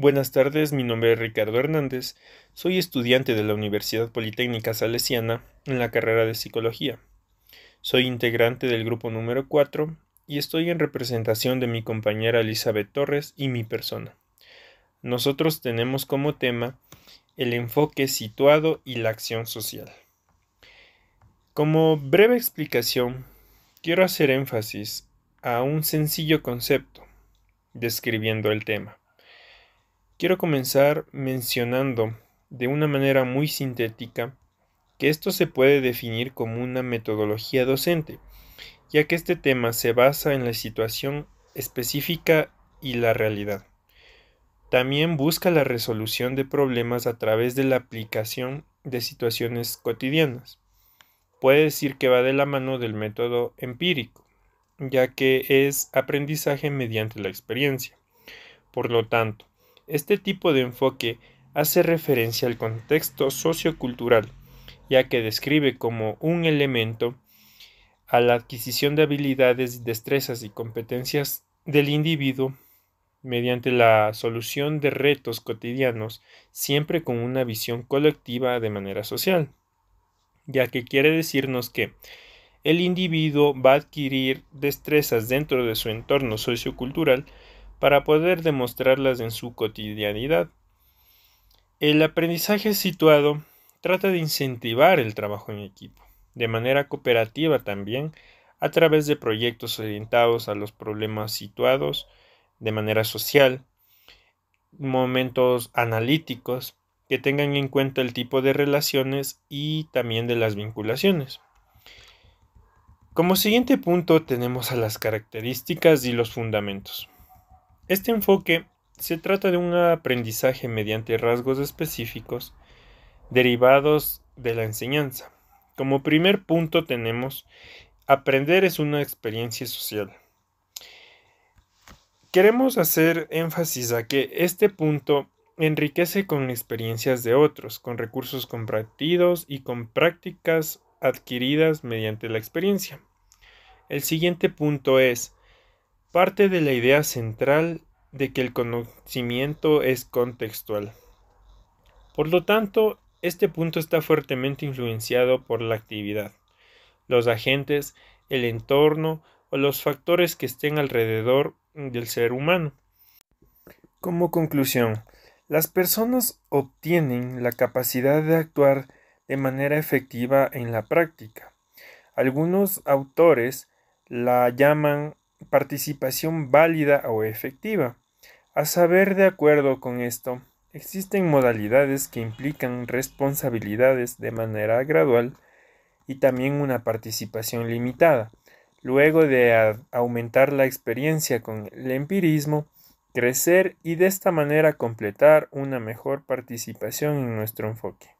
Buenas tardes, mi nombre es Ricardo Hernández, soy estudiante de la Universidad Politécnica Salesiana en la carrera de Psicología. Soy integrante del grupo número 4 y estoy en representación de mi compañera Elizabeth Torres y mi persona. Nosotros tenemos como tema el enfoque situado y la acción social. Como breve explicación, quiero hacer énfasis a un sencillo concepto, describiendo el tema Quiero comenzar mencionando de una manera muy sintética que esto se puede definir como una metodología docente, ya que este tema se basa en la situación específica y la realidad. También busca la resolución de problemas a través de la aplicación de situaciones cotidianas. Puede decir que va de la mano del método empírico, ya que es aprendizaje mediante la experiencia. Por lo tanto, este tipo de enfoque hace referencia al contexto sociocultural, ya que describe como un elemento a la adquisición de habilidades, destrezas y competencias del individuo mediante la solución de retos cotidianos, siempre con una visión colectiva de manera social, ya que quiere decirnos que el individuo va a adquirir destrezas dentro de su entorno sociocultural para poder demostrarlas en su cotidianidad. El aprendizaje situado trata de incentivar el trabajo en equipo, de manera cooperativa también, a través de proyectos orientados a los problemas situados de manera social, momentos analíticos que tengan en cuenta el tipo de relaciones y también de las vinculaciones. Como siguiente punto tenemos a las características y los fundamentos. Este enfoque se trata de un aprendizaje mediante rasgos específicos derivados de la enseñanza. Como primer punto tenemos, aprender es una experiencia social. Queremos hacer énfasis a que este punto enriquece con experiencias de otros, con recursos compartidos y con prácticas adquiridas mediante la experiencia. El siguiente punto es, parte de la idea central de que el conocimiento es contextual. Por lo tanto, este punto está fuertemente influenciado por la actividad, los agentes, el entorno o los factores que estén alrededor del ser humano. Como conclusión, las personas obtienen la capacidad de actuar de manera efectiva en la práctica. Algunos autores la llaman participación válida o efectiva. A saber, de acuerdo con esto, existen modalidades que implican responsabilidades de manera gradual y también una participación limitada. Luego de aumentar la experiencia con el empirismo, crecer y de esta manera completar una mejor participación en nuestro enfoque.